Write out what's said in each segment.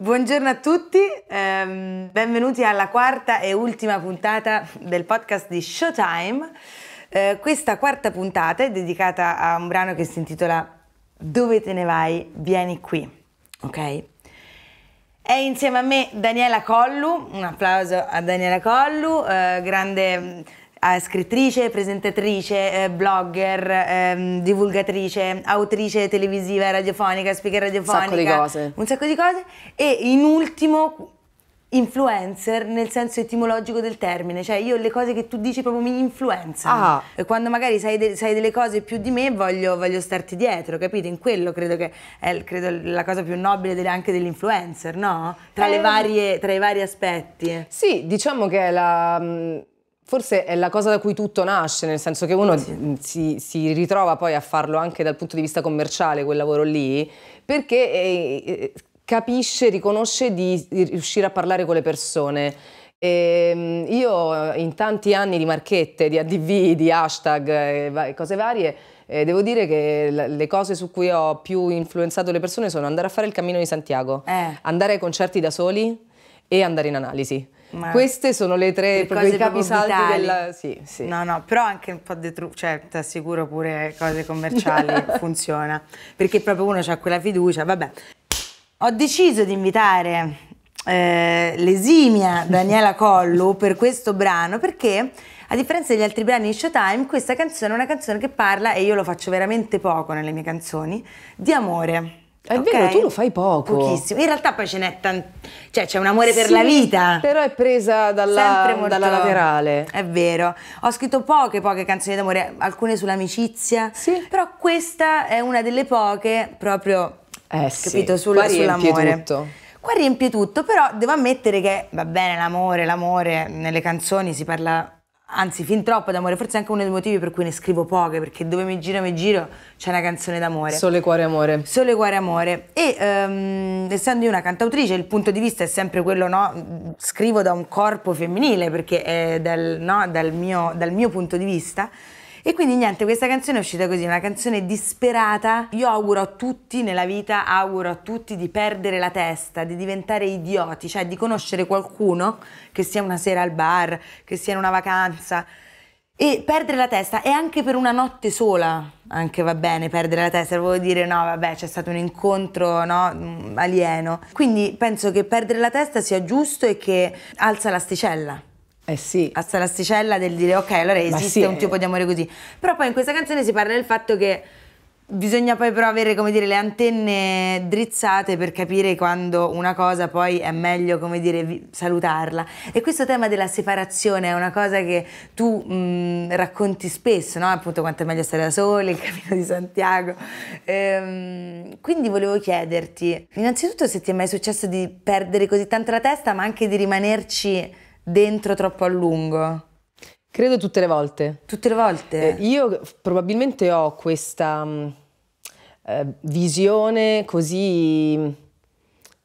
Buongiorno a tutti, ehm, benvenuti alla quarta e ultima puntata del podcast di Showtime. Eh, questa quarta puntata è dedicata a un brano che si intitola Dove te ne vai? Vieni qui, ok? È insieme a me Daniela Collu, un applauso a Daniela Collu, eh, grande eh, scrittrice, presentatrice, eh, blogger, ehm, divulgatrice, autrice televisiva e radiofonica, speaker radiofonica. Un sacco di cose. Un sacco di cose. E in ultimo influencer nel senso etimologico del termine, cioè io le cose che tu dici proprio mi influenzano ah. e quando magari sai, de sai, delle cose più di me voglio, voglio, starti dietro, capite? In quello credo che è credo, la cosa più nobile delle, anche dell'influencer, no? Tra, eh. varie, tra, i vari aspetti. Sì, diciamo che è la mhmm, Forse è la cosa da cui tutto nasce, nel senso che uno sì. Mm, si, si, ritrova poi a farlo anche dal punto di vista commerciale quel lavoro lì, perché eh, eh capisce, riconosce di riuscire a parlare con le persone. E ehm, io eh, in tanti anni di marchette, di ADV, di hashtag e eh, cose varie, eh, devo dire che le cose su cui ho più influenzato le persone sono andare a fare il Cammino di Santiago, eh. andare ai concerti da soli e andare in analisi. Ma Queste sono le tre, cose i capisaldi della... Sì, sì. No, no, però anche un po' di trucco, cioè ti assicuro pure cose commerciali funziona, perché proprio uno ha quella fiducia, vabbè. Ho deciso di invitare eh, l'esimia Daniela Collu per questo brano perché a differenza degli altri brani di Showtime, questa canzone è una canzone che parla, e io lo faccio veramente poco nelle mie canzoni, di amore. È okay? vero, tu lo fai poco. Pochissimo. In realtà poi ce n'è tanto. Cioè, c'è un amore per la vita. Però è presa dalla, molto... dalla, laterale. È vero. Ho scritto poche, poche canzoni d'amore, alcune sull'amicizia. Sì. Però questa è una delle poche proprio. Eh, capito? Sì. Sulla, Qua sull'amore. Tutto. Qua riempie tutto, però devo ammettere che va bene l'amore, l'amore nelle canzoni si parla anzi fin troppo d'amore, forse anche uno dei motivi per cui ne scrivo poche, perché dove mi giro mi giro c'è una canzone d'amore. Sole cuore amore. Sole cuore amore. E um, essendo io una cantautrice, il punto di vista è sempre quello, no? Scrivo da un corpo femminile, perché è del, no? dal, mio, dal mio punto di vista. E quindi niente, questa canzone è uscita così, una canzone disperata. Io auguro a tutti nella vita, auguro a tutti di perdere la testa, di diventare idioti, cioè di conoscere qualcuno, che sia una sera al bar, che sia in una vacanza. E perdere la testa è anche per una notte sola, anche va bene perdere la testa, vuol dire no, vabbè, c'è stato un incontro no, mm, alieno. Quindi penso che perdere la testa sia giusto e che alza l'asticella eh sì. a Salasticella del dire ok allora esiste sì, un tipo di amore così. Però poi in questa canzone si parla del fatto che bisogna poi però avere come dire le antenne drizzate per capire quando una cosa poi è meglio come dire salutarla e questo tema della separazione è una cosa che tu mh, racconti spesso no? appunto quanto è meglio stare da sole il cammino di Santiago ehm, quindi volevo chiederti innanzitutto se ti è mai successo di perdere così tanto la testa ma anche di rimanerci dentro troppo a lungo? Credo tutte le volte. Tutte le volte? Eh, io probabilmente ho questa mm, eh, visione così mm,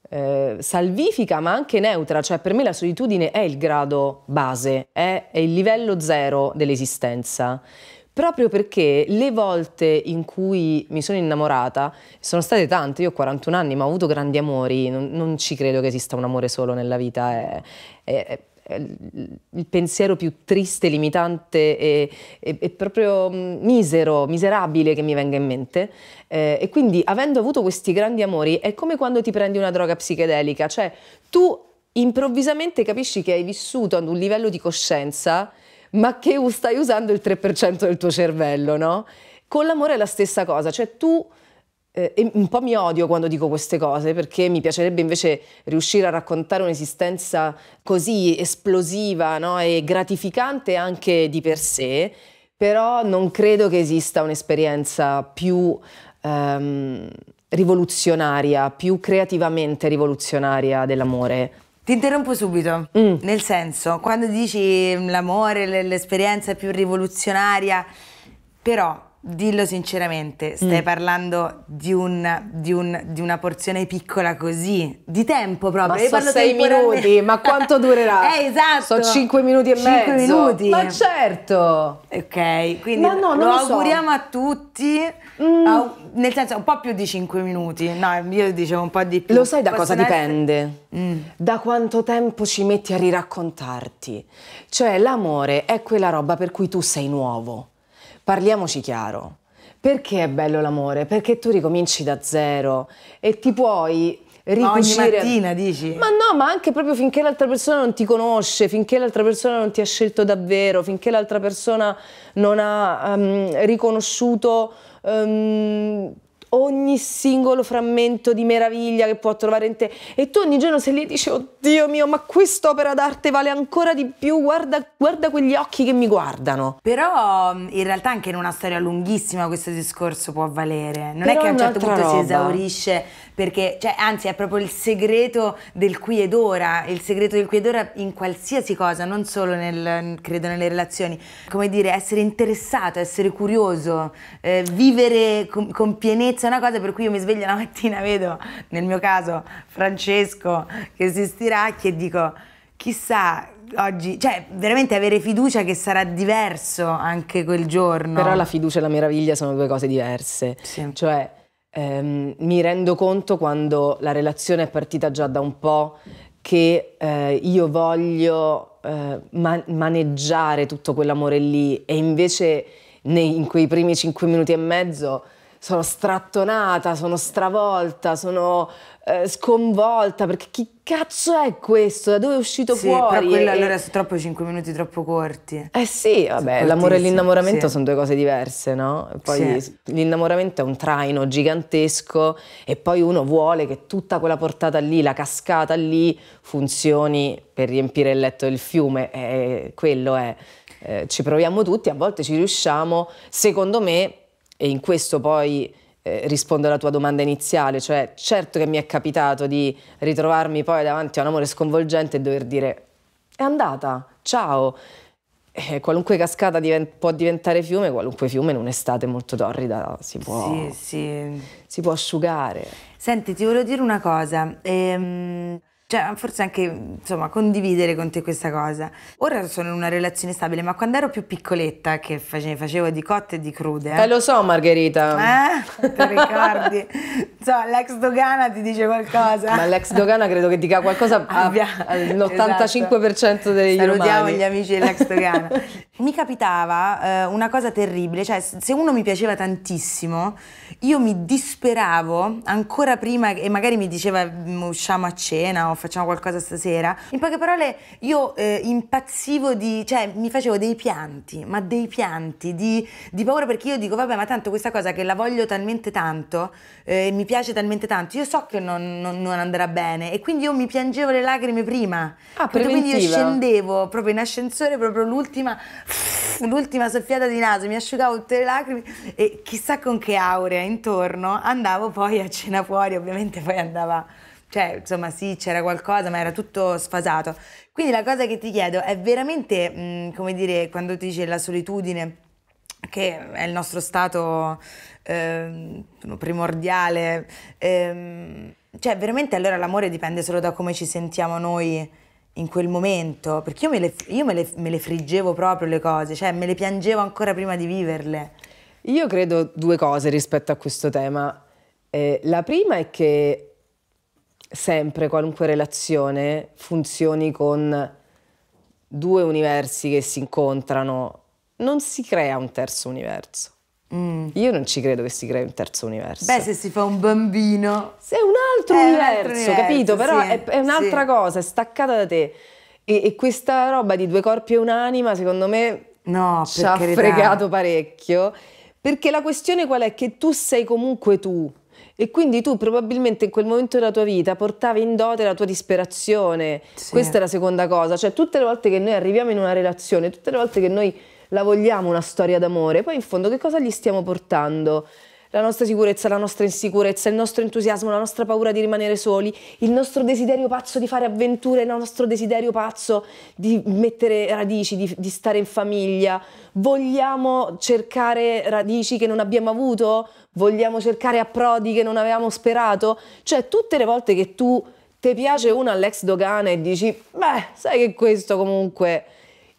eh, salvifica ma anche neutra, cioè per me la solitudine è il grado base, è, è il livello zero dell'esistenza proprio perché le volte in cui mi sono innamorata, sono state tante, io ho 41 anni ma ho avuto grandi amori, non, non ci credo che esista un amore solo nella vita, è, è, il pensiero più triste, limitante e, e, e, proprio mm, misero, miserabile che mi venga in mente. Eh, e quindi, avendo avuto questi grandi amori, è come quando ti prendi una droga psichedelica, cioè tu improvvisamente capisci che hai vissuto ad un livello di coscienza, ma che stai usando il 3% del tuo cervello, no? Con l'amore è la stessa cosa, cioè tu eh, un po' mi odio quando dico queste cose perché mi piacerebbe invece riuscire a raccontare un'esistenza così esplosiva no? e gratificante anche di per sé, però non credo che esista un'esperienza più ehm, rivoluzionaria, più creativamente rivoluzionaria dell'amore. Ti interrompo subito, mm. nel senso, quando dici l'amore, l'esperienza più rivoluzionaria, però dillo sinceramente, stai mm. parlando di, un, di, un, di, una porzione piccola così, di tempo proprio. Ma Io sei minuti, ma quanto durerà? eh, esatto. Sono cinque minuti e cinque mezzo. minuti. Ma certo. Ok, quindi no, no, lo, auguriamo so. a tutti. Mm. A, nel senso, un po' più di cinque minuti, no, io dicevo un po' di più. Lo sai da Possono cosa dipende? Mm. Da quanto tempo ci metti a riraccontarti. Cioè, l'amore è quella roba per cui tu sei nuovo Parliamoci chiaro. Perché è bello l'amore? Perché tu ricominci da zero e ti puoi ricucire. Ogni mattina dici? Ma no, ma anche proprio finché l'altra persona non ti conosce, finché l'altra persona non ti ha scelto davvero, finché l'altra persona non ha um, riconosciuto um, ogni singolo frammento di meraviglia che può trovare in te e tu ogni giorno sei lì e dici oddio mio ma quest'opera d'arte vale ancora di più guarda, guarda quegli occhi che mi guardano però in realtà anche in una storia lunghissima questo discorso può valere non però è che a un certo punto roba. si esaurisce perché cioè, anzi è proprio il segreto del qui ed ora il segreto del qui ed ora in qualsiasi cosa non solo nel, credo nelle relazioni come dire essere interessato essere curioso eh, vivere con, con pienezza c'è una cosa per cui io mi sveglio la mattina, vedo, nel mio caso, Francesco che si stiracchia e dico, chissà, oggi, cioè veramente avere fiducia che sarà diverso anche quel giorno. Però la fiducia e la meraviglia sono due cose diverse. Sì. Cioè, ehm, mi rendo conto quando la relazione è partita già da un po' che eh, io voglio eh, man maneggiare tutto quell'amore lì e invece nei, in quei primi cinque minuti e mezzo sono strattonata, sono stravolta, sono eh, sconvolta perché chi cazzo è questo? Da dove è uscito sì, fuori? Però quello e... allora sono troppo 5 minuti troppo corti. Eh sì, vabbè, l'amore e l'innamoramento sì. sono due cose diverse, no? Poi sì. l'innamoramento è un traino gigantesco e poi uno vuole che tutta quella portata lì, la cascata lì, funzioni per riempire il letto del fiume. E quello è. Eh, ci proviamo tutti, a volte ci riusciamo. Secondo me e in questo poi eh, rispondo alla tua domanda iniziale, cioè certo che mi è capitato di ritrovarmi poi davanti a un amore sconvolgente e dover dire è andata, ciao. Eh, qualunque cascata divent- può diventare fiume, qualunque fiume in un'estate molto torrida si può, sì, sì. si può asciugare. Senti, ti volevo dire una cosa. Ehm cioè forse anche insomma condividere con te questa cosa. Ora sono in una relazione stabile, ma quando ero più piccoletta che facevo di cotte e di crude. Eh, eh lo so Margherita. Eh? Ti ricordi? so, l'ex dogana ti dice qualcosa. Ma l'ex dogana credo che dica qualcosa all'Abbia... all'85% esatto. degli Salutiamo Salutiamo gli amici dell'ex dogana. Mi capitava eh, una cosa terribile, cioè se uno mi piaceva tantissimo, io mi disperavo ancora prima e magari mi diceva mm, usciamo a cena o facciamo qualcosa stasera. In poche parole io eh, impazzivo di, cioè mi facevo dei pianti, ma dei pianti di, di, paura perché io dico vabbè ma tanto questa cosa che la voglio talmente tanto, eh, mi piace talmente tanto, io so che non, non, non, andrà bene e quindi io mi piangevo le lacrime prima. Ah, quindi io scendevo proprio in ascensore, proprio l'ultima l'ultima soffiata di naso, mi asciugavo tutte le lacrime e chissà con che aurea intorno andavo poi a cena fuori, ovviamente poi andava, cioè insomma sì c'era qualcosa ma era tutto sfasato. Quindi la cosa che ti chiedo è veramente, mh, mm, come dire, quando ti dice la solitudine, che è il nostro stato eh, primordiale, eh, cioè veramente allora l'amore dipende solo da come ci sentiamo noi in quel momento, perché io, me le, io me, le, me le friggevo proprio le cose, cioè me le piangevo ancora prima di viverle. Io credo due cose rispetto a questo tema. Eh, la prima è che sempre qualunque relazione funzioni con due universi che si incontrano, non si crea un terzo universo. Mm. Io non ci credo che si crei un terzo universo. Beh, se si fa un bambino. Se è un altro, è universo, un altro universo, capito? Però sì, è, è, un'altra sì. cosa, è staccata da te. E, e, questa roba di due corpi e un'anima, secondo me, no, ci ha carità. fregato parecchio. Perché la questione qual è? Che tu sei comunque tu. E quindi tu probabilmente in quel momento della tua vita portavi in dote la tua disperazione. Sì. Questa è la seconda cosa. Cioè, tutte le volte che noi arriviamo in una relazione, tutte le volte che noi la vogliamo una storia d'amore, poi in fondo che cosa gli stiamo portando? La nostra sicurezza, la nostra insicurezza, il nostro entusiasmo, la nostra paura di rimanere soli, il nostro desiderio pazzo di fare avventure, il nostro desiderio pazzo di mettere radici, di, di stare in famiglia. Vogliamo cercare radici che non abbiamo avuto? Vogliamo cercare approdi che non avevamo sperato? Cioè, tutte le volte che tu ti piace una all'ex dogana e dici, beh, sai che questo comunque,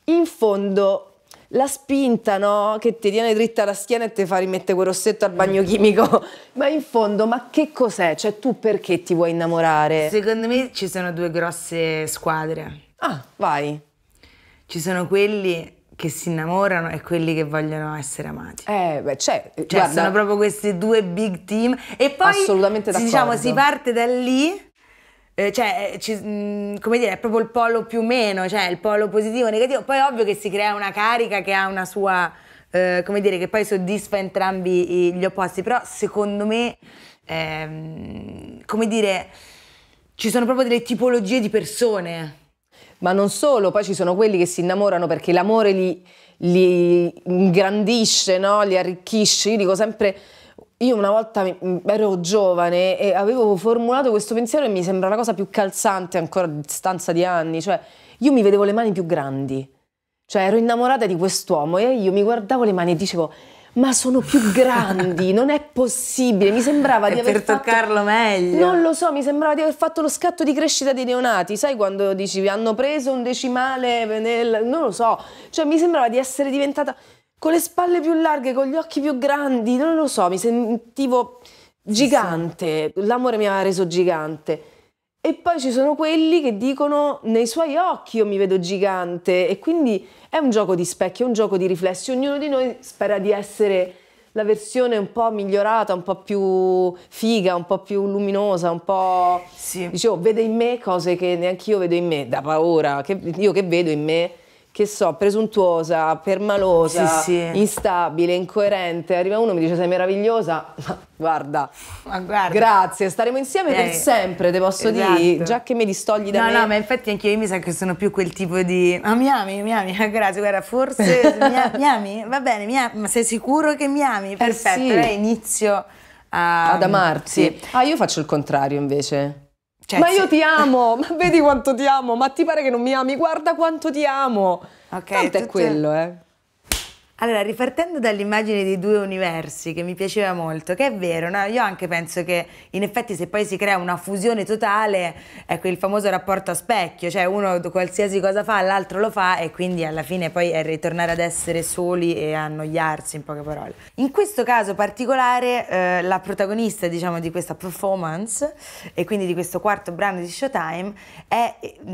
in fondo la spinta no? che ti tiene dritta la schiena e ti fa rimettere quel rossetto al bagno chimico. ma in fondo, ma che cos'è? Cioè tu perché ti vuoi innamorare? Secondo me ci sono due grosse squadre. Ah, vai. Ci sono quelli che si innamorano e quelli che vogliono essere amati. Eh, beh, c'è. Cioè, cioè, guarda, sono proprio questi due big team. E poi, assolutamente d'accordo. diciamo, si parte da lì eh, cioè, eh, ci, mm, come dire, è proprio il polo più meno, cioè il polo positivo e negativo. Poi è ovvio che si crea una carica che ha una sua, eh, come dire, che poi soddisfa entrambi gli opposti, però secondo me, ehm, come dire, ci sono proprio delle tipologie di persone. Ma non solo, poi ci sono quelli che si innamorano perché l'amore li, li ingrandisce, no? li arricchisce. Io dico sempre io una volta ero giovane e avevo formulato questo pensiero e mi sembra la cosa più calzante ancora a distanza di anni, cioè io mi vedevo le mani più grandi, cioè ero innamorata di quest'uomo e io mi guardavo le mani e dicevo ma sono più grandi, non è possibile, mi sembrava di aver per toccarlo meglio. Non lo so, mi sembrava di aver fatto lo scatto di crescita dei neonati, sai quando dici hanno preso un decimale, non lo so, cioè mi sembrava di essere diventata con le spalle più larghe, con gli occhi più grandi, non lo so, mi sentivo gigante, sì, sì. l'amore mi ha reso gigante. E poi ci sono quelli che dicono nei suoi occhi io mi vedo gigante e quindi è un gioco di specchi, è un gioco di riflessi, ognuno di noi spera di essere la versione un po' migliorata, un po' più figa, un po' più luminosa, un po'... Sì. Dicevo, vede in me cose che neanche io vedo in me, da paura, che io che vedo in me che so, presuntuosa, permalosa, sì, sì. instabile, incoerente. Arriva uno e mi dice sei meravigliosa, guarda, ma guarda, grazie, staremo insieme eh, per sempre, te posso esatto. dire, già che mi distogli da no, me. No, no, ma infatti anche io mi sa che sono più quel tipo di, ma mi ami, mi ami, grazie, guarda, forse mi, ami, mi ami? va bene, mi ami, ma sei sicuro che mi ami? Eh, Perfetto, eh sì. allora inizio a... Ad amarti. Sì. Ah, io faccio il contrario invece cioè, ma io ti amo, ma vedi quanto ti amo, ma ti pare che non mi ami? Guarda quanto ti amo. Ok. Tanto è quello, eh. Allora, ripartendo dall'immagine dei due universi, che mi piaceva molto, che è vero, no? io anche penso che in effetti se poi si crea una fusione totale, è ecco, quel famoso rapporto a specchio, cioè uno qualsiasi cosa fa, l'altro lo fa e quindi alla fine poi è ritornare ad essere soli e annoiarsi in poche parole. In questo caso particolare eh, la protagonista diciamo, di questa performance e quindi di questo quarto brano di Showtime è, mh,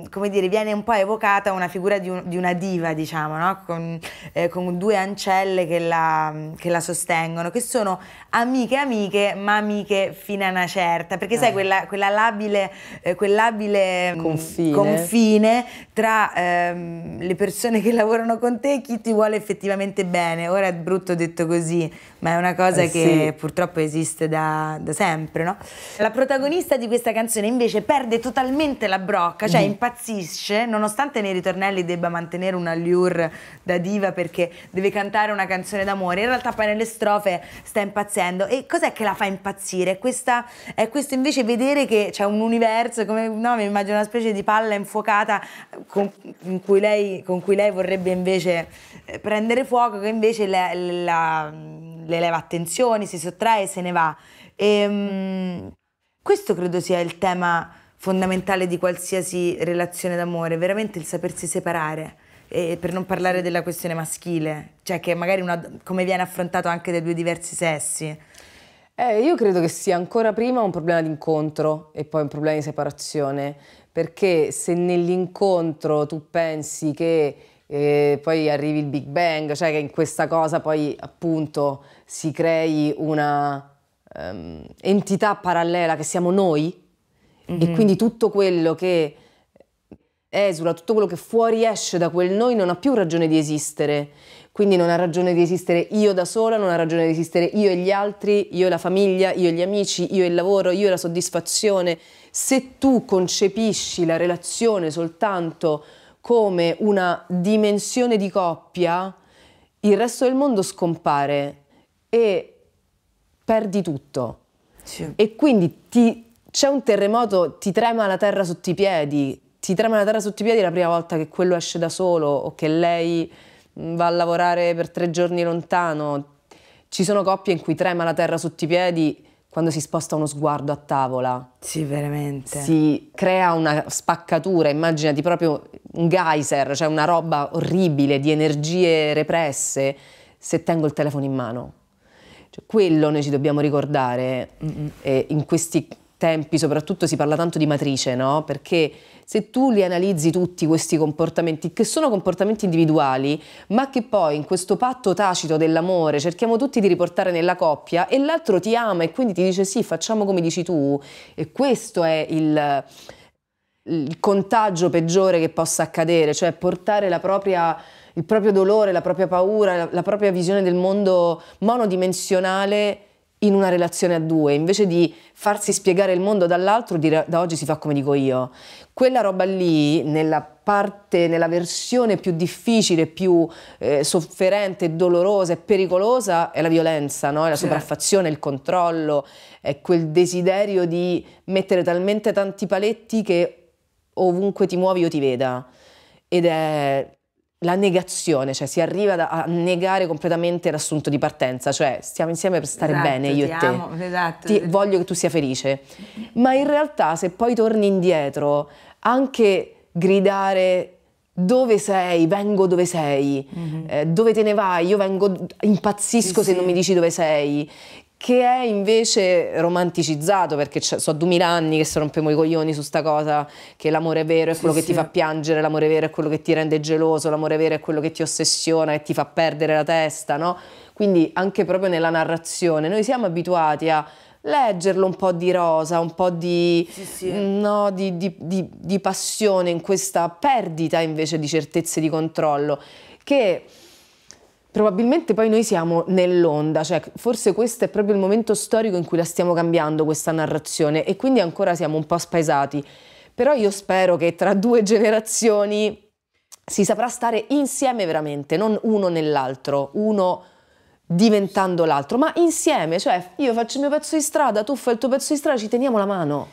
mm, come dire, viene un po' evocata una figura di, un, di una diva, diciamo, no? con, eh, con due ancelle che la, che la, sostengono, che sono amiche amiche, ma amiche fino a una certa, perché eh. sai quella, quella labile, eh, quel mm, confine. confine tra ehm, le persone che lavorano con te e chi ti vuole effettivamente bene. Ora è brutto detto così, ma è una cosa eh, che sì. purtroppo esiste da, da sempre, no? La protagonista di questa canzone invece perde totalmente la brocca, cioè mm. impazzisce, nonostante nei ritornelli debba mantenere un allure da diva perché deve cantare una canzone d'amore, in realtà poi nelle strofe sta impazzendo. E cos'è che la fa impazzire? Questa, è questo invece vedere che c'è un universo, come no, mi immagino una specie di palla infuocata con, in cui lei, con cui lei vorrebbe invece eh, prendere fuoco, che invece la, la, le leva attenzione, si sottrae e se ne va. E, ehm, questo credo sia il tema fondamentale di qualsiasi relazione d'amore, veramente il sapersi separare. E per non parlare della questione maschile, cioè che magari una, come viene affrontato anche dai due diversi sessi. Eh, io credo che sia ancora prima un problema di incontro e poi un problema di separazione, perché se nell'incontro tu pensi che eh, poi arrivi il Big Bang, cioè che in questa cosa poi appunto si crei una um, entità parallela che siamo noi mm -hmm. e mhm. quindi tutto quello che esula, eh, tutto quello che fuoriesce da quel noi non ha più ragione di esistere. Quindi non ha ragione di esistere io da sola, non ha ragione di esistere io e gli altri, io e la famiglia, io e gli amici, io e il lavoro, io e la soddisfazione. Se tu concepisci la relazione soltanto come una dimensione di coppia, il resto del mondo scompare e perdi tutto. Sì. E quindi ti, c'è un terremoto, ti trema la terra sotto i piedi, ti trema la terra sotto i piedi la prima volta che quello esce da solo o che lei mm, va a lavorare per tre giorni lontano. Ci sono coppie in cui trema la terra sotto i piedi quando si sposta uno sguardo a tavola. Sì, veramente. Si crea una spaccatura, immaginati proprio un geyser, cioè una roba orribile di energie represse se tengo il telefono in mano. Cioè, quello noi ci dobbiamo ricordare mm -mm. in questi tempi soprattutto si parla tanto di matrice, no? Perché se tu li analizzi tutti questi comportamenti, che sono comportamenti individuali, ma che poi in questo patto tacito dell'amore cerchiamo tutti di riportare nella coppia e l'altro ti ama e quindi ti dice sì, facciamo come dici tu, e questo è il, il contagio peggiore che possa accadere, cioè portare propria, il proprio dolore, la propria paura, la, la propria visione del mondo monodimensionale in una relazione a due, invece di farsi spiegare il mondo dall'altro, dire da oggi si fa come dico io. Quella roba lì, nella parte, nella versione più difficile, più eh, sofferente, dolorosa e pericolosa, è la violenza, no? è la sopraffazione, il controllo, è quel desiderio di mettere talmente tanti paletti che ovunque ti muovi io ti veda. Ed è la negazione, cioè si arriva a negare completamente l'assunto di partenza, cioè stiamo insieme per stare esatto, bene io e te. Amo, esatto, ti, voglio che tu sia felice. Ma in realtà se poi torni indietro, anche gridare dove sei, vengo dove sei, mm -hmm. eh, dove te ne vai, io vengo, impazzisco sì, se sì. non mi dici dove sei, che è invece romanticizzato perché so duemila anni che se rompiamo i coglioni su sta cosa che l'amore vero è quello sì, che sì. ti fa piangere, l'amore vero è quello che ti rende geloso, l'amore vero è quello che ti ossessiona e ti fa perdere la testa, no? Quindi anche proprio nella narrazione noi siamo abituati a leggerlo un po' di rosa, un po' di, sì, sì. Mm, no, di, di, di passione in questa perdita invece di certezze di controllo che Probabilmente poi noi siamo nell'onda, cioè forse questo è proprio il momento storico in cui la stiamo cambiando questa narrazione e quindi ancora siamo un po' spaesati. Però io spero che tra due generazioni si saprà stare insieme veramente, non uno nell'altro, uno diventando l'altro, ma insieme, cioè io faccio il mio pezzo di strada, tu fai il tuo pezzo di strada, ci teniamo la mano.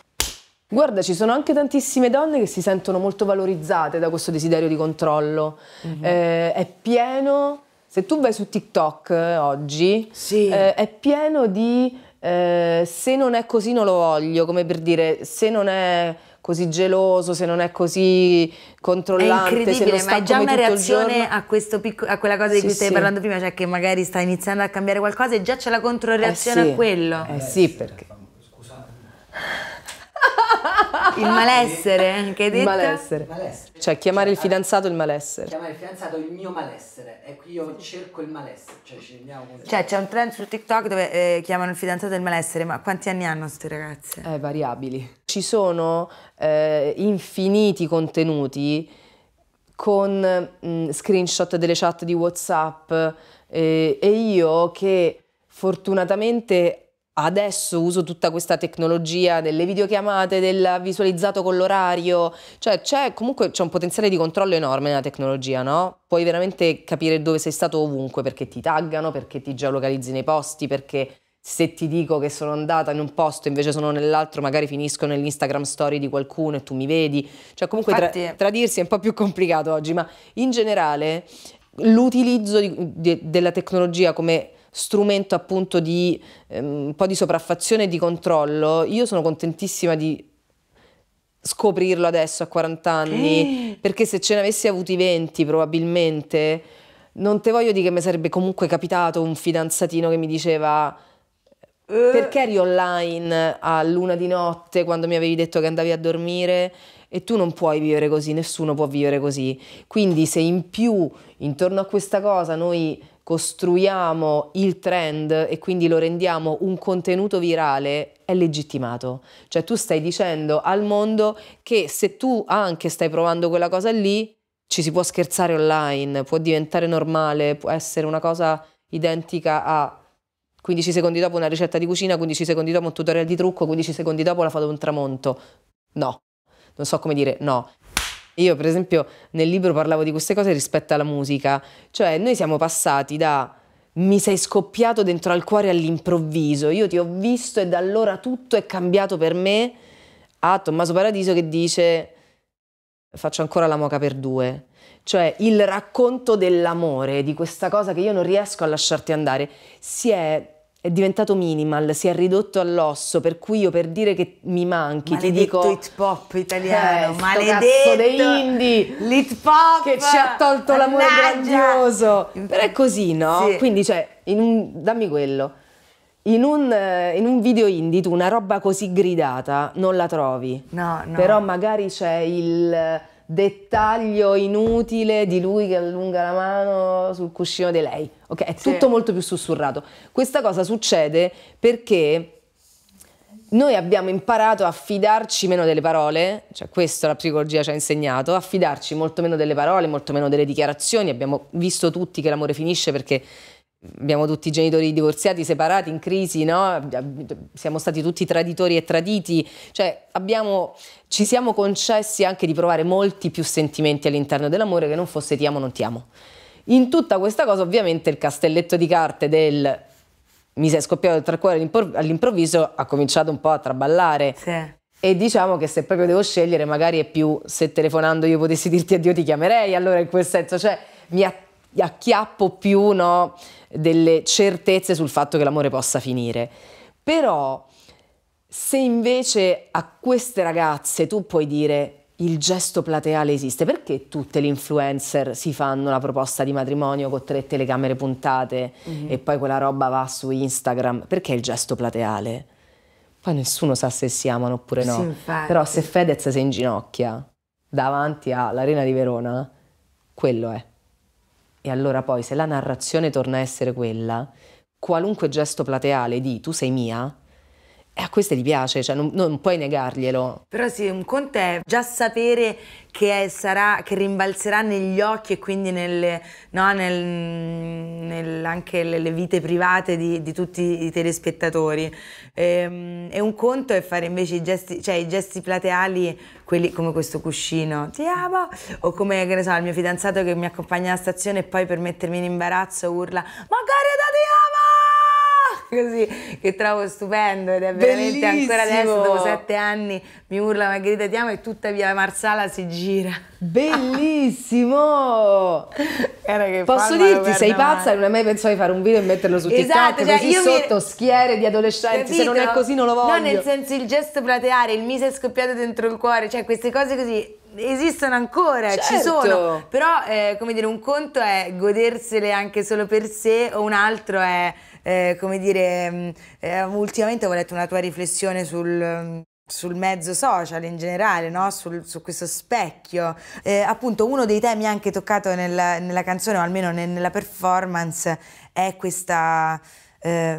Guarda, ci sono anche tantissime donne che si sentono molto valorizzate da questo desiderio di controllo. Mm -hmm. eh, è pieno se tu vai su TikTok eh, oggi, sì. eh, è pieno di eh, se non è così non lo voglio, come per dire se non è così geloso, se non è così controllante. È incredibile, ma è già una reazione a, picco, a, quella cosa di sì, cui stai sì. parlando prima, cioè che magari sta iniziando a cambiare qualcosa e già c'è la controreazione eh sì. a quello. eh sì, perché il malessere, anche eh, hai detto? Il malessere. malessere. Cioè chiamare il cioè, fidanzato il malessere. Chiamare il fidanzato il mio malessere. Ecco, io cerco il malessere. Cioè, cioè c'è cioè, un trend su TikTok dove eh, chiamano il fidanzato il malessere, ma quanti anni hanno queste ragazze? Eh, variabili. Ci sono eh, infiniti contenuti con mh, mm, screenshot delle chat di Whatsapp eh, e io che fortunatamente Adesso uso tutta questa tecnologia delle videochiamate, del visualizzato con l'orario, cioè c'è comunque c'è un potenziale di controllo enorme nella tecnologia, no? Puoi veramente capire dove sei stato ovunque, perché ti taggano, perché ti geolocalizzi nei posti, perché se ti dico che sono andata in un posto e invece sono nell'altro, magari finisco nell'Instagram story di qualcuno e tu mi vedi. Cioè comunque tra tradirsi è un po' più complicato oggi, ma in generale l'utilizzo della tecnologia come strumento appunto di ehm, un po' di sopraffazione e di controllo, io sono contentissima di scoprirlo adesso a 40 anni, eh. perché se ce ne avessi avuti 20 probabilmente, non te voglio dire che mi sarebbe comunque capitato un fidanzatino che mi diceva eh. perché eri online a luna di notte quando mi avevi detto che andavi a dormire e tu non puoi vivere così, nessuno può vivere così. Quindi se in più intorno a questa cosa noi costruiamo il trend e quindi lo rendiamo un contenuto virale è legittimato. Cioè tu stai dicendo al mondo che se tu anche stai provando quella cosa lì, ci si può scherzare online, può diventare normale, può essere una cosa identica a 15 secondi dopo una ricetta di cucina, 15 secondi dopo un tutorial di trucco, 15 secondi dopo la foto di un tramonto. No, non so come dire no, io per esempio nel libro parlavo di queste cose rispetto alla musica, cioè noi siamo passati da mi sei scoppiato dentro al cuore all'improvviso, io ti ho visto e da allora tutto è cambiato per me, a Tommaso Paradiso che dice faccio ancora la moca per due, cioè il racconto dell'amore, di questa cosa che io non riesco a lasciarti andare, si è è diventato minimal, si è ridotto all'osso, per cui io per dire che mi manchi maledetto ti dico hit pop italiano, eh, maledetto dei indie, l'hit pop che ci ha tolto l'amore grandioso. Però è così, no? Sì. Quindi cioè, un, dammi quello. In un, eh, in un, video indie tu una roba così gridata non la trovi. No, no. Però magari c'è il dettaglio inutile di lui che allunga la mano sul cuscino di lei. Ok, è sì. tutto molto più sussurrato. Questa cosa succede perché noi abbiamo imparato a fidarci meno delle parole, cioè questo la psicologia ci ha insegnato, a fidarci molto meno delle parole, molto meno delle dichiarazioni, abbiamo visto tutti che l'amore finisce perché abbiamo tutti i genitori divorziati, separati, in crisi, no? siamo stati tutti traditori e traditi, cioè abbiamo, ci siamo concessi anche di provare molti più sentimenti all'interno dell'amore che non fosse ti amo o non ti amo. In tutta questa cosa ovviamente il castelletto di carte del mi sei scoppiato tra cuore all'improvviso ha cominciato un po' a traballare. Sì. E diciamo che se proprio devo scegliere magari è più se telefonando io potessi dirti addio ti chiamerei, allora in quel senso, cioè mi acchiappo più no, delle certezze sul fatto che l'amore possa finire. Però se invece a queste ragazze tu puoi dire il gesto plateale esiste, perché tutte le influencer si fanno la proposta di matrimonio con tre telecamere puntate mm -hmm. e poi quella roba va su Instagram? Perché il gesto plateale? Poi nessuno sa se si amano oppure no. Sì, Però se Fedez si inginocchia davanti all'Arena di Verona, quello è. E allora poi se la narrazione torna a essere quella, qualunque gesto plateale di tu sei mia e eh, a queste gli piace, cioè non, non, puoi negarglielo. Però sì, un conto è già sapere che, è, sarà, che rimbalzerà negli occhi e quindi nelle, no, nel, nel, anche nelle vite private di, di, tutti i telespettatori. E, ehm, e, un conto è fare invece i gesti, cioè i gesti plateali, quelli come questo cuscino, ti amo, o come che ne so, il mio fidanzato che mi accompagna alla stazione e poi per mettermi in imbarazzo urla, ma guarda ti amo! così che trovo stupendo ed è veramente Bellissimo. ancora adesso dopo sette anni mi urla Margherita ti amo e tutta via Marsala si gira bellissimo posso dirti sei pazza male. non hai mai pensato di fare un video e metterlo su esatto, TikTok cioè, io sotto mi... schiere di adolescenti Capito? se non è così non lo voglio no nel senso il gesto plateare il mise scoppiato dentro il cuore cioè queste cose così esistono ancora, certo. ci sono, però eh, come dire un conto è godersele anche solo per sé o un altro è eh, come dire, mm, eh, ultimamente ho letto una tua riflessione sul mm, sul mezzo social in generale, no? sul, su questo specchio. Eh, appunto, uno dei temi anche toccato nella, nella canzone, o almeno nella performance, è questa eh,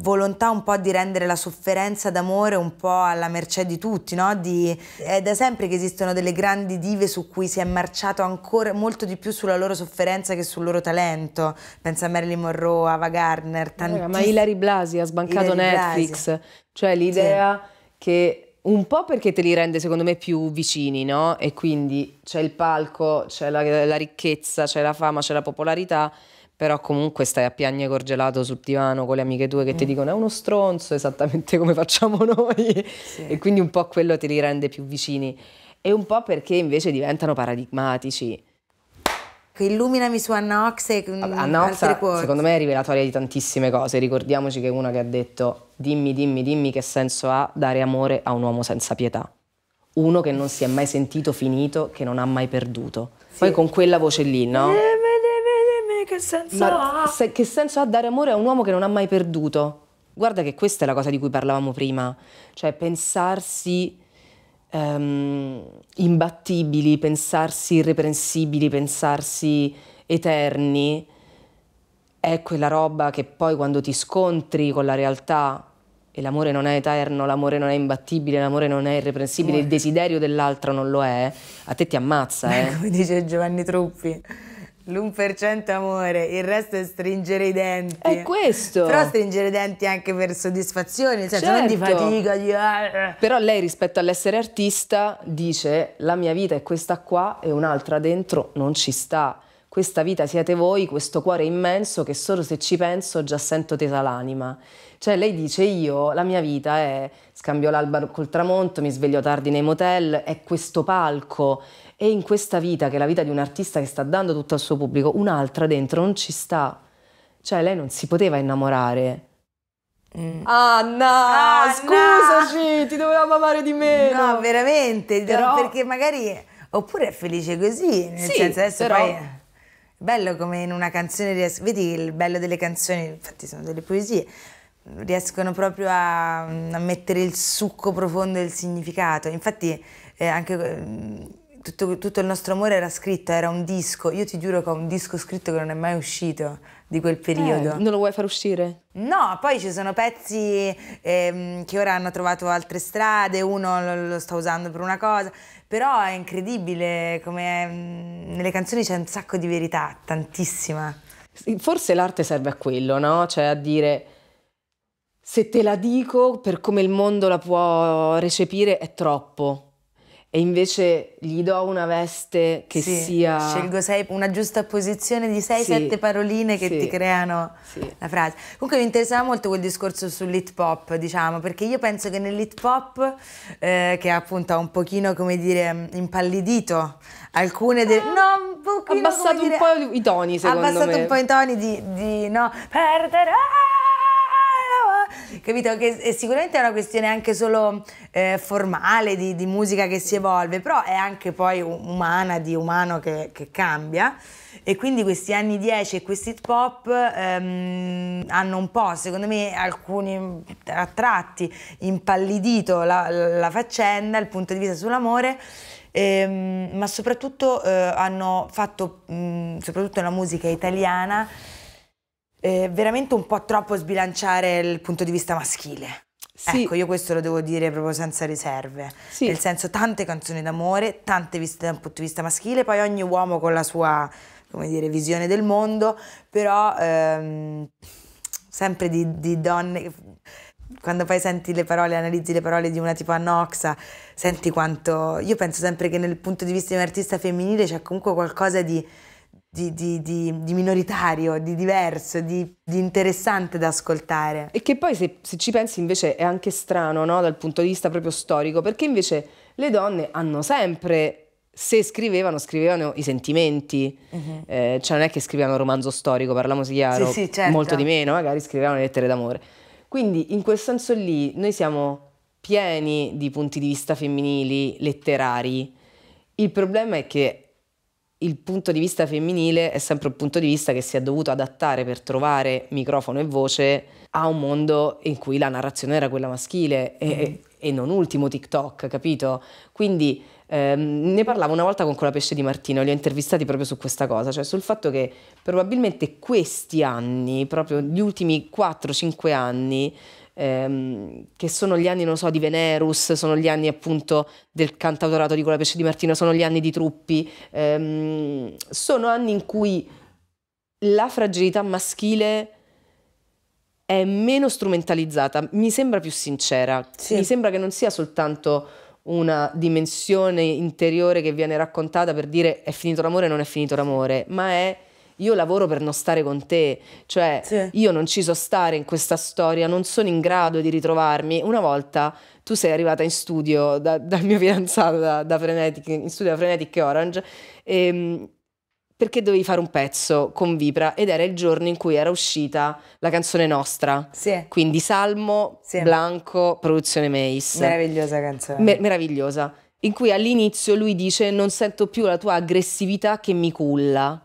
volontà un po' di rendere la sofferenza d'amore un po' alla mercé di tutti, no? di, è da sempre che esistono delle grandi dive su cui si è marciato ancora molto di più sulla loro sofferenza che sul loro talento. Pensa a Marilyn Monroe, Ava Gardner, tanti... Ma Hilary Blasi ha sbancato Hilary Netflix, Blasi. cioè l'idea sì. che un po' perché te li rende secondo me più vicini, no? E quindi c'è il palco, c'è la, la ricchezza, c'è la fama, c'è la popolarità però comunque stai a piagne corgelato sul divano con le amiche tue che mm. ti dicono è uno stronzo, esattamente come facciamo noi, sì. e quindi un po' quello ti rende più vicini, e un po' perché invece diventano paradigmatici. Illuminami su Anna Ox e Anna Ox, secondo me è rivelatoria di tantissime cose. Ricordiamoci che una che ha detto dimmi, dimmi, dimmi che senso ha dare amore a un uomo senza pietà. Uno che non si è mai sentito finito, che non ha mai perduto. Sì. Poi con quella voce lì, no? Eh, che senso Ma ha? Se, che senso ha dare amore a un uomo che non ha mai perduto? Guarda che questa è la cosa di cui parlavamo prima, cioè pensarsi um, imbattibili, pensarsi irreprensibili, pensarsi eterni, è quella roba che poi quando ti scontri con la realtà e l'amore non è eterno, l'amore non è imbattibile, l'amore non è irreprensibile, Buone. il desiderio dell'altro non lo è, a te ti ammazza. Eh. Come dice Giovanni Truppi. L'1% amore, il resto è stringere i denti. È questo. Però stringere i denti anche per soddisfazione, nel senso certo. non di certo. fatica. Di... Ah, eh. Però lei rispetto all'essere artista dice la mia vita è questa qua e un'altra dentro non ci sta. Questa vita siete voi, questo cuore immenso che solo se ci penso già sento tesa l'anima. Cioè lei dice io, la mia vita è scambio l'alba col tramonto, mi sveglio tardi nei motel, è questo palco. E in questa vita, che è la vita di un artista che sta dando tutto al suo pubblico, un'altra dentro non ci sta. Cioè lei non si poteva innamorare. Mm. Anna, Anna, scusaci, ti dovevamo amare di meno. No, veramente, però... perché magari... Oppure è felice così, nel sì, senso adesso però... poi Bello come in una canzone riesco, vedi il bello delle canzoni, infatti sono delle poesie, riescono proprio a, a mettere il succo profondo del significato. Infatti eh, anche ehm, tutto, tutto, il nostro amore era scritto, era un disco. Io ti giuro che ho un disco scritto che non è mai uscito di quel periodo. Eh, non lo vuoi far uscire? No, poi ci sono pezzi ehm, che ora hanno trovato altre strade, uno lo, lo sto usando per una cosa, però è incredibile come mh, mm, nelle canzoni c'è un sacco di verità, tantissima. Forse l'arte serve a quello, no? Cioè a dire se te la dico per come il mondo la può recepire è troppo e invece gli do una veste che sì, sia... Scelgo sei, una giusta posizione di 6-7 sì, paroline che sì, ti creano la frase. Comunque mi interessava molto quel discorso sull'hit pop, diciamo, perché io penso che nell'hit pop, eh, che appunto ha un pochino, come dire, impallidito alcune delle... Ah, no, un pochino, abbassato dire, un po' i toni, secondo abbassato me. Abbassato un po' i toni di, di no, perderà capito? Che è sicuramente è una questione anche solo eh, formale di, di, musica che si evolve, però è anche poi umana, di umano che, che cambia. E quindi questi anni 10 e questi hip hop ehm, hanno un po', secondo me, alcuni a tratti impallidito la, la faccenda, il punto di vista sull'amore. Ehm, ma soprattutto eh, hanno fatto, mh, soprattutto nella musica italiana, eh, veramente un po' troppo sbilanciare il punto di vista maschile. Sì. Ecco, io questo lo devo dire proprio senza riserve. Sì. Nel senso, tante canzoni d'amore, tante viste da un punto di vista maschile, poi ogni uomo con la sua, come dire, visione del mondo, però ehm, sempre di, di donne quando poi senti le parole, analizzi le parole di una tipo Anoxa, senti quanto... Io penso sempre che nel punto di vista di un artista femminile c'è comunque qualcosa di di, di, di, di, minoritario, di diverso, di, interessante da ascoltare. E che poi se, se ci pensi invece è anche strano no? dal punto di vista proprio storico, perché invece le donne hanno sempre, se scrivevano, scrivevano i sentimenti, uh mhm. -huh. eh, cioè non è che scrivevano romanzo storico, parliamoci chiaro, sì, certo. molto di meno, magari scrivevano lettere d'amore. Quindi in quel senso lì noi siamo pieni di punti di vista femminili, letterari. Il problema è che il punto di vista femminile è sempre un punto di vista che si è dovuto adattare per trovare microfono e voce a un mondo in cui la narrazione era quella maschile mm e, e, non ultimo TikTok, capito? Quindi ehm, ne parlavo una volta con quella pesce di Martino, li ho intervistati proprio su questa cosa, cioè sul fatto che probabilmente questi anni, proprio gli ultimi 4-5 anni, ehm, che sono gli anni, non so, di Venerus, sono gli anni appunto del cantautorato di Pesce di Martino, sono gli anni di Truppi, ehm, sono anni in cui la fragilità maschile è meno strumentalizzata, mi sembra più sincera, sì. mi sembra che non sia soltanto una dimensione interiore che viene raccontata per dire è finito l'amore, non è finito l'amore, ma è io lavoro per non stare con te, cioè sì. io non ci so stare in questa storia, non sono in grado di ritrovarmi. Una volta tu sei arrivata in studio da, dal mio fidanzato da, da, Frenetic, in studio da Frenetic Orange, e, ehm, perché dovevi fare un pezzo con Vipra ed era il giorno in cui era uscita la canzone nostra. Sì. Quindi Salmo, sì. Blanco, produzione Mace. Meravigliosa canzone. Me meravigliosa. In cui all'inizio lui dice non sento più la tua aggressività che mi culla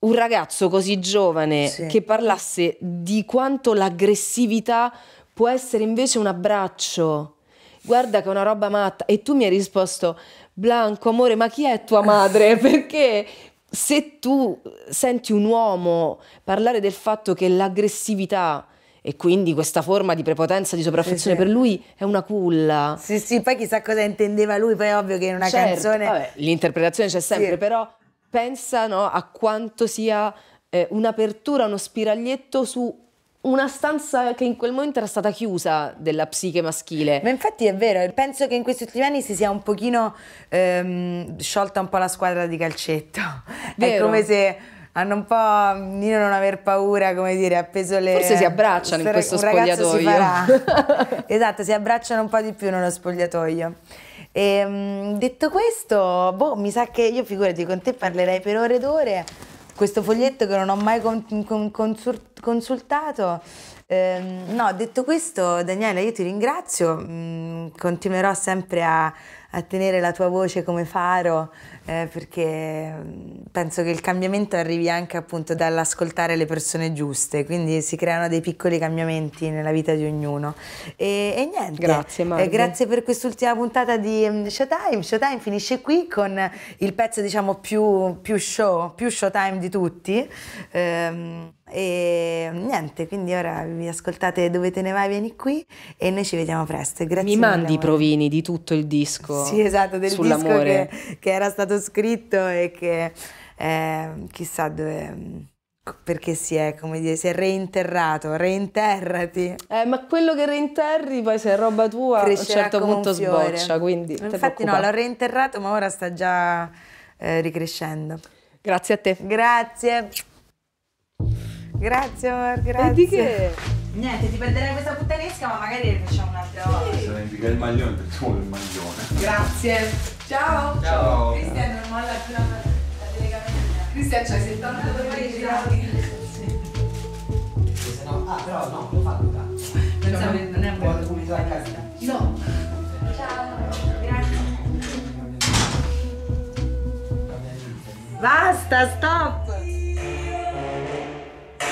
un ragazzo così giovane sì. che parlasse di quanto l'aggressività può essere invece un abbraccio. Guarda che è una roba matta. E tu mi hai risposto, Blanco, amore, ma chi è tua madre? Perché se tu senti un uomo parlare del fatto che l'aggressività e quindi questa forma di prepotenza, di sopraffazione sì, sì. per lui è una culla. Sì, sì, poi chissà cosa intendeva lui, poi è ovvio che in una certo, canzone... Vabbè, l'interpretazione c'è sempre, sì. però pensa no, a quanto sia eh, un'apertura, uno spiraglietto su una stanza che in quel momento era stata chiusa della psiche maschile. Ma infatti è vero, penso che in questi ultimi anni si sia un pochino ehm, sciolta un po' la squadra di calcetto. Vero. È come se hanno un po' di non aver paura, come dire, appeso le... Forse si abbracciano in questo spogliatoio. Si esatto, si abbracciano un po' di più nello spogliatoio. E, ehm, detto questo, boh, mi sa che io figurati con te parlerei per ore ed ore. Questo foglietto che non ho mai con, con, consultato. Eh, no, detto questo, Daniela, io ti ringrazio. Mm, continuerò sempre a a tenere la tua voce come faro, eh, perché mm, penso che il cambiamento arrivi anche appunto dall'ascoltare le persone giuste, quindi si creano dei piccoli cambiamenti nella vita di ognuno. E, e niente, grazie, eh, grazie per quest'ultima puntata di mm, Showtime. Showtime finisce qui con il pezzo diciamo più, più show, più Showtime di tutti. Um, e niente, quindi ora vi ascoltate dove te ne vai, vieni qui e noi ci vediamo presto. Grazie. Mi mandi i provini di tutto il disco. Sì, esatto, del disco che, che, era stato scritto e che eh, chissà dove perché si è, come dire, si è reinterrato, reinterrati. Eh, ma quello che reinterri poi se è roba tua Crescerà a un certo punto un sboccia, quindi Infatti no, l'ho reinterrato ma ora sta già eh, ricrescendo. Grazie a te. Grazie. Grazie, Or, grazie. E di che? Niente, ti prenderai questa puttanesca, ma magari ne facciamo un'altra volta. Sì. Se indica il maglione, perché vuole il maglione. Grazie. Ciao. Ciao. Cristian, non molla più la, la telecamera. Cristian, c'hai 72 pari girati. Sì. No, ah, però no, lo fa Luca. Pensavo che non è un po' documento da casa. No. Ciao. Grazie. Basta, stop!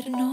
eterno.